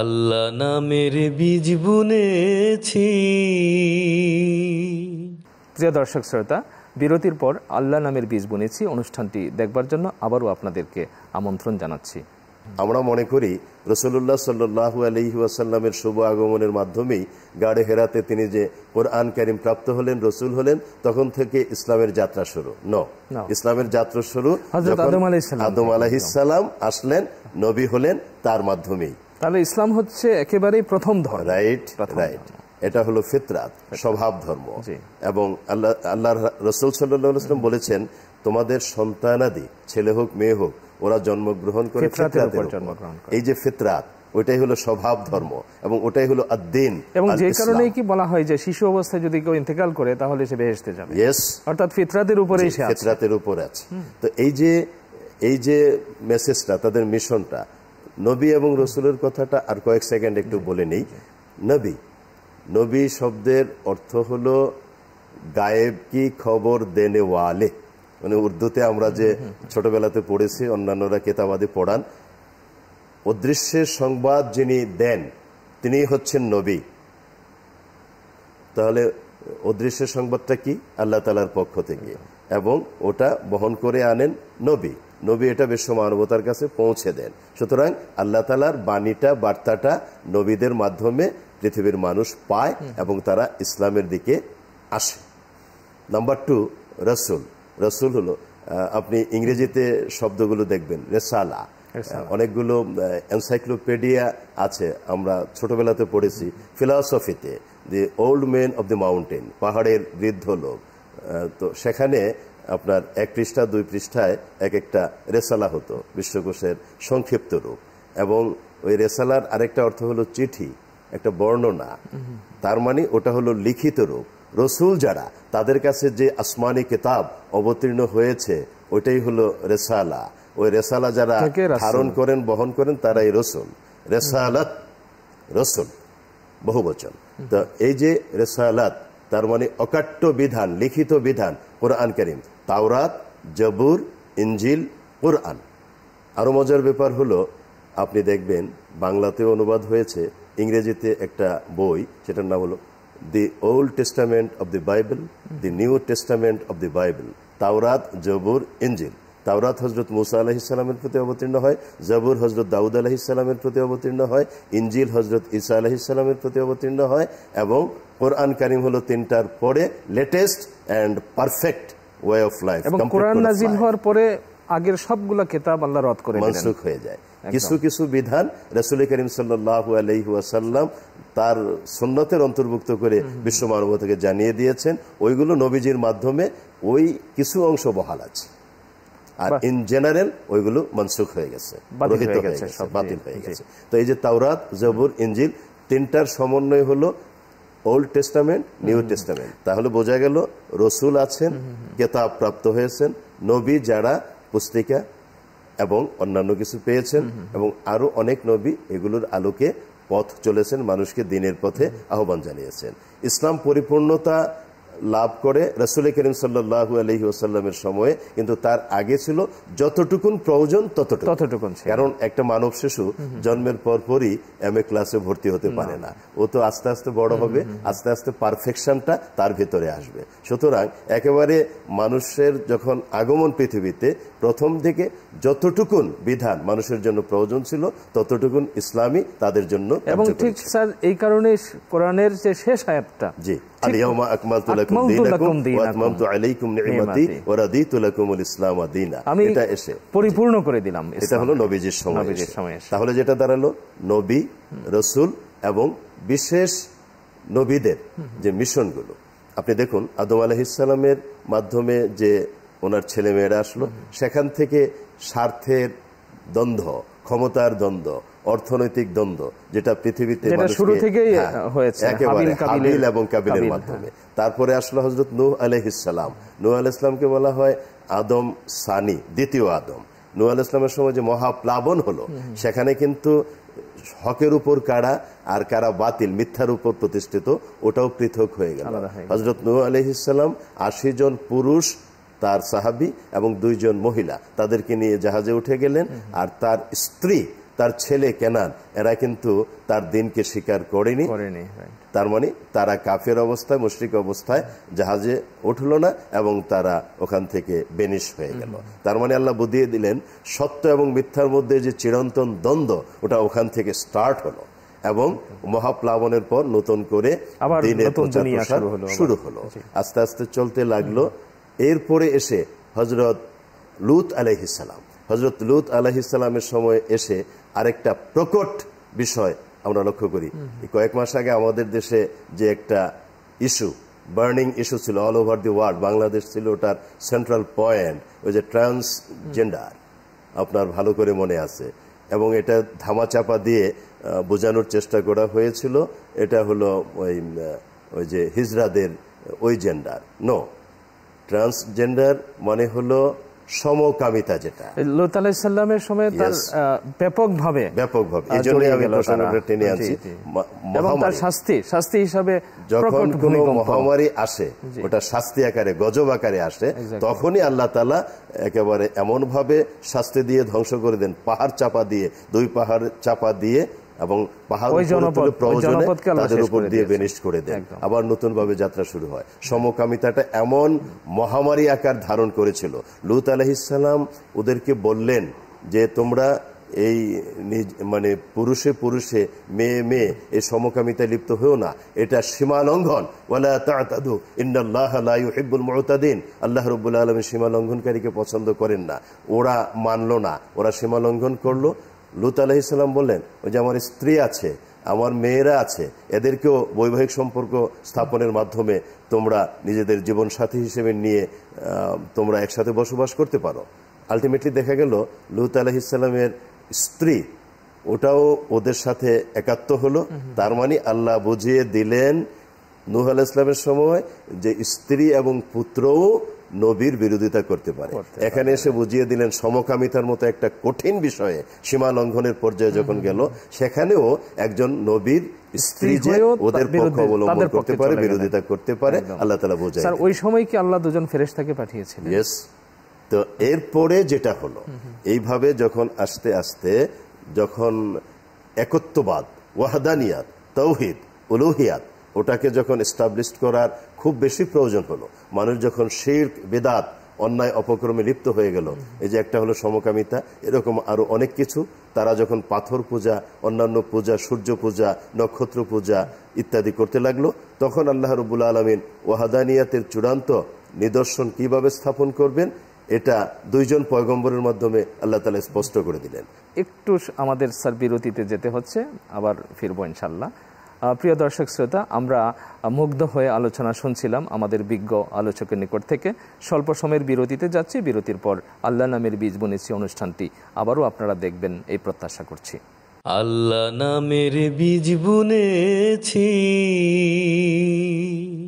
আল্লাহ নামের বীজ বুনেছি প্রিয় দর্শক শ্রোতা বিরতির পর আল্লাহ নামের বীজ বুনেছি অনুষ্ঠানটি দেখবার জন্য আবারও আপনাদেরকে আমন্ত্রণ জানাচ্ছি আমরা মনে করি রসুল্লাহ সাল্লু আলহিউসাল্লামের শুভ আগমনের মাধ্যমেই গাড়ে হেরাতে তিনি যে কোরআন কারিম প্রাপ্ত হলেন রসুল হলেন তখন থেকে ইসলামের যাত্রা শুরু ন ইসলামের যাত্রা শুরু আদম আলাহিসাল্লাম আসলেন নবী হলেন তার মাধ্যমেই তাহলে ইসলাম হচ্ছে একেবারেই প্রথম ধর্ম রাইট রাইট এটা হলো ফিতরাত স্বভাব ধর্ম এবং আল্লাহ আল্লাহ রসুল সাল্লাম বলেছেন তোমাদের সন্তানাদি ছেলে হোক মেয়ে হোক ওরা জন্মগ্রহণ করে এই যে ফিতরাত ওইটাই হলো স্বভাব ধর্ম এবং ওটাই হলো আদিন এবং যে কারণে কি বলা হয় যে শিশু অবস্থায় যদি কেউ ইন্তেকাল করে তাহলে সে বেহেস্তে যাবে অর্থাৎ ফিতরাতের উপরেই ফিতরাতের উপর আছে তো এই যে এই যে মেসেজটা তাদের মিশনটা নবী এবং রসুলের কথাটা আর কয়েক সেকেন্ড একটু বলে নেই নবী নবী শব্দের অর্থ হলো গায়েব কি খবর দেনে ওয়ালে মানে উর্দুতে আমরা যে ছোটবেলাতে পড়েছি অন্যান্যরা কেতাবাদে পড়ান অদৃশ্যের সংবাদ যিনি দেন তিনি হচ্ছেন নবী তাহলে অদৃশ্যের সংবাদটা কি আল্লাহ তালার পক্ষ থেকে এবং ওটা বহন করে আনেন নবী নবী এটা বিশ্ব মানবতার কাছে পৌঁছে দেন সুতরাং আল্লাহ তালার বাণীটা বার্তাটা নবীদের মাধ্যমে পৃথিবীর মানুষ পায় এবং তারা ইসলামের দিকে আসে নাম্বার টু রসুল রসুল হলো আপনি ইংরেজিতে শব্দগুলো দেখবেন রেসালা অনেকগুলো এনসাইক্লোপিডিয়া আছে আমরা ছোটবেলাতে পড়েছি ফিলসফিতে the old man of the mountain পাহাড়ের বৃদ্ধ লোক তো সেখানে আপনার এক পৃষ্ঠা দুই পৃষ্ঠায় এক একটা রেসালা হতো বিশ্বকোষের সংক্ষিপ্ত রূপ এবং ওই রেসালার আরেকটা অর্থ হলো চিঠি একটা বর্ণনা তার মানে ওটা হলো লিখিত রূপ রসুল যারা তাদের কাছে যে আসমানি কেতাব অবতীর্ণ হয়েছে ওইটাই হলো রেসালা ওই রেসালা যারা ধারণ করেন বহন করেন তারাই রসুল রেসালাত রসুল বহু বচন তো এই যে রেসালাত তার মানে অকাট্য বিধান লিখিত বিধান কোরআন করিম তাওরাত জবুর ইঞ্জিল কোরআন আরও মজার ব্যাপার হলো আপনি দেখবেন বাংলাতেও অনুবাদ হয়েছে ইংরেজিতে একটা বই সেটার নাম হলো the Old Testament of the Bible the New Testament of the Bible তাওরাত জবুর ইঞ্জিল তাওরাত হজরত মুসা আলাহিসাল্লামের প্রতি অবতীর্ণ হয় জবুর হজরত দাউদ আলাহিসাল্লামের প্রতি অবতীর্ণ হয় ইঞ্জিল হজরত ইসা আলাহিসাল্লামের প্রতি অবতীর্ণ হয় এবং কোরআন কারিম হলো তিনটার পরে latest and perfect way of life কোরআন নাজিল হওয়ার পরে আগের সবগুলো কেতাব আল্লাহ রদ করে মনসুখ হয়ে যায় কিছু কিছু বিধান রসুল করিম সাল্লাহ আলহিহাসাল্লাম তার সন্ন্যতের অন্তর্ভুক্ত করে বিশ্ব থেকে জানিয়ে দিয়েছেন ওইগুলো নবীজির মাধ্যমে ওই কিছু অংশ বহাল আছে আর ইন জেনারেল ওইগুলো মনসুখ হয়ে গেছে বাতিল হয়ে গেছে তো এই যে তাওরাত জবুর ইঞ্জিল তিনটার সমন্বয় হলো ওল্ড টেস্টামেন্ট নিউ টেস্টামেন্ট তাহলে বোঝা গেল রসুল আছেন কেতাব প্রাপ্ত হয়েছেন নবী যারা পুস্তিকা এবং অন্যান্য কিছু পেয়েছেন এবং আরো অনেক নবী এগুলোর আলোকে পথ চলেছেন মানুষকে দিনের পথে আহ্বান জানিয়েছেন ইসলাম পরিপূর্ণতা লাভ করে রসুল করিম সাল্লাহু আলহি ওসাল্লামের সময়ে কিন্তু তার আগে ছিল যতটুকুন প্রয়োজন ততটুকু ততটুকুন কারণ একটা মানব শিশু জন্মের পরপরই এম এ ক্লাসে ভর্তি হতে পারে না ও তো আস্তে আস্তে বড় হবে আস্তে আস্তে পারফেকশনটা তার ভিতরে আসবে সুতরাং একেবারে মানুষের যখন আগমন পৃথিবীতে প্রথম থেকে যতটুকুন বিধান মানুষের জন্য প্রয়োজন ছিল ততটুকুন ইসলামী তাদের জন্য এবং ঠিক স্যার এই কারণে কোরআনের যে শেষ অ্যাপটা জি আলিয়া আকমাল এটা এসে পরিপূর্ণ করে দিলাম এটা হলো নবীজির সময় তাহলে যেটা দাঁড়ালো নবী রসুল এবং বিশেষ নবীদের যে মিশনগুলো আপনি দেখুন আদম আলহিসাল্লামের মাধ্যমে যে ওনার ছেলেমেয়েরা আসলো সেখান থেকে স্বার্থের দ্বন্দ্ব ক্ষমতার দ্বন্দ্ব অর্থনৈতিক দ্বন্দ্ব যেটা পৃথিবীতে শুরু থেকেই হ্যাঁ, হয়েছে এবং কাবিলের মাধ্যমে হ্যাঁ। তারপরে আসলো হজরত আলহ আলহিসাম নু আল ইসলামকে বলা হয় আদম সানি দ্বিতীয় আদম নু আল ইসলামের সময় যে মহাপ্লাবন হলো সেখানে কিন্তু হকের উপর কারা আর কারা বাতিল মিথ্যার উপর প্রতিষ্ঠিত ওটাও পৃথক হয়ে গেল হজরত আলহ ইসলাম আশি জন পুরুষ তার সাহাবি এবং দুইজন মহিলা তাদেরকে নিয়ে জাহাজে উঠে গেলেন আর তার স্ত্রী তার ছেলে কেনান এরা কিন্তু তার দিনকে স্বীকার করেনি তার মানে তারা কাফের অবস্থায় মুশ্রিক অবস্থায় জাহাজে উঠল না এবং তারা ওখান থেকে বেনিশ হয়ে গেল তার মানে আল্লাহ বুঝিয়ে দিলেন সত্য এবং মিথ্যার মধ্যে যে চিরন্তন দ্বন্দ্ব ওটা ওখান থেকে স্টার্ট হলো এবং মহাপ্লাবনের পর নতুন করে দিনের প্রচার প্রসার শুরু হলো আস্তে আস্তে চলতে লাগলো এরপরে এসে হজরত লুত আলহিসাল্লাম হজরত লুত আলহিসাল্লামের সময় এসে আরেকটা প্রকট বিষয় আমরা লক্ষ্য করি কয়েক মাস আগে আমাদের দেশে যে একটা ইস্যু বার্নিং ইস্যু ছিল all over the world Bangladesh ছিল ওটার সেন্ট্রাল পয়েন্ট ওই যে ট্রান্সজেন্ডার আপনার ভালো করে মনে আছে এবং এটা ধামাচাপা দিয়ে বোঝানোর চেষ্টা করা হয়েছিল এটা হলো ওই ওই যে হিজরাদের ওই জেন্ডার নো ট্রান্সজেন্ডার মানে হলো সমকামিতা যেটা লোত সময় তার ব্যাপকভাবে ব্যাপকভাবে এই জন্যই আমি টেনে এবং তার শাস্তি শাস্তি হিসাবে যখন কোনো মহামারী আসে ওটা শাস্তি আকারে গজব আকারে আসে তখনই আল্লাহ তালা একেবারে এমনভাবে শাস্তি দিয়ে ধ্বংস করে দেন পাহাড় চাপা দিয়ে দুই পাহাড় চাপা দিয়ে এবং পাহাড় প্রয়োজনে তাদের উপর দিয়ে বেনিশ করে দেন আবার নতুন ভাবে যাত্রা শুরু হয় সমকামিতাটা এমন মহামারী আকার ধারণ করেছিল লুত আলহিসাল্লাম ওদেরকে বললেন যে তোমরা এই মানে পুরুষে পুরুষে মেয়ে মেয়ে এই সমকামিতায় লিপ্ত হয়েও না এটা সীমা লঙ্ঘন আল্লাহ রবুল্লা আলমী সীমা লঙ্ঘনকারীকে পছন্দ করেন না ওরা মানল না ওরা সীমা লঙ্ঘন করলো লুত আলহিসাল্লাম বললেন ওই যে আমার স্ত্রী আছে আমার মেয়েরা আছে এদেরকেও বৈবাহিক সম্পর্ক স্থাপনের মাধ্যমে তোমরা নিজেদের জীবন সাথী হিসেবে নিয়ে তোমরা একসাথে বসবাস করতে পারো আলটিমেটলি দেখা গেল লুত আলহিসাল্লামের স্ত্রী ওটাও ওদের সাথে একাত্ম হলো তার মানে আল্লাহ বুঝিয়ে দিলেন নুহ আল ইসলামের সময় যে স্ত্রী এবং পুত্রও নবীর বিরোধিতা করতে পারে এখানে এসে বুঝিয়ে দিলেন সমকামিতার মতো একটা কঠিন বিষয়ে সীমা লঙ্ঘনের পর্যায়ে যখন গেল সেখানেও একজন নবীর স্ত্রী যে ওদের পক্ষ অবলম্বন করতে পারে বিরোধিতা করতে পারে আল্লাহ তালা বোঝায় ওই সময় কি আল্লাহ দুজন ফেরেশতাকে পাঠিয়েছিলেন ইয়েস তো এরপরে যেটা হলো এইভাবে যখন আস্তে আস্তে যখন একত্ববাদ ওয়াহাদানিয়াত তৌহিদ উলুহিয়াত ওটাকে যখন এস্টাবলিশ করার খুব বেশি প্রয়োজন হলো মানুষ যখন শির বেদাত অন্যায় অপক্রমে লিপ্ত হয়ে গেল এই যে একটা হলো সমকামিতা এরকম আরও অনেক কিছু তারা যখন পাথর পূজা অন্যান্য পূজা সূর্য পূজা নক্ষত্র পূজা ইত্যাদি করতে লাগলো তখন আল্লাহ রবুল আলমিন ওয়াহাদানিয়াতের চূড়ান্ত নিদর্শন কিভাবে স্থাপন করবেন এটা দুইজন পয়গম্বরের মাধ্যমে আল্লাহ তালা স্পষ্ট করে দিলেন একটু আমাদের স্যার বিরতিতে যেতে হচ্ছে আবার ফিরবো ইনশাল্লাহ প্রিয় দর্শক শ্রোতা আমরা মুগ্ধ হয়ে আলোচনা শুনছিলাম আমাদের বিজ্ঞ আলোচকের নিকট থেকে স্বল্প সময়ের বিরতিতে যাচ্ছি বিরতির পর আল্লাহ নামের বীজ বনেছি অনুষ্ঠানটি আবারও আপনারা দেখবেন এই প্রত্যাশা করছি আল্লাহ নামের বীজ বুনেছি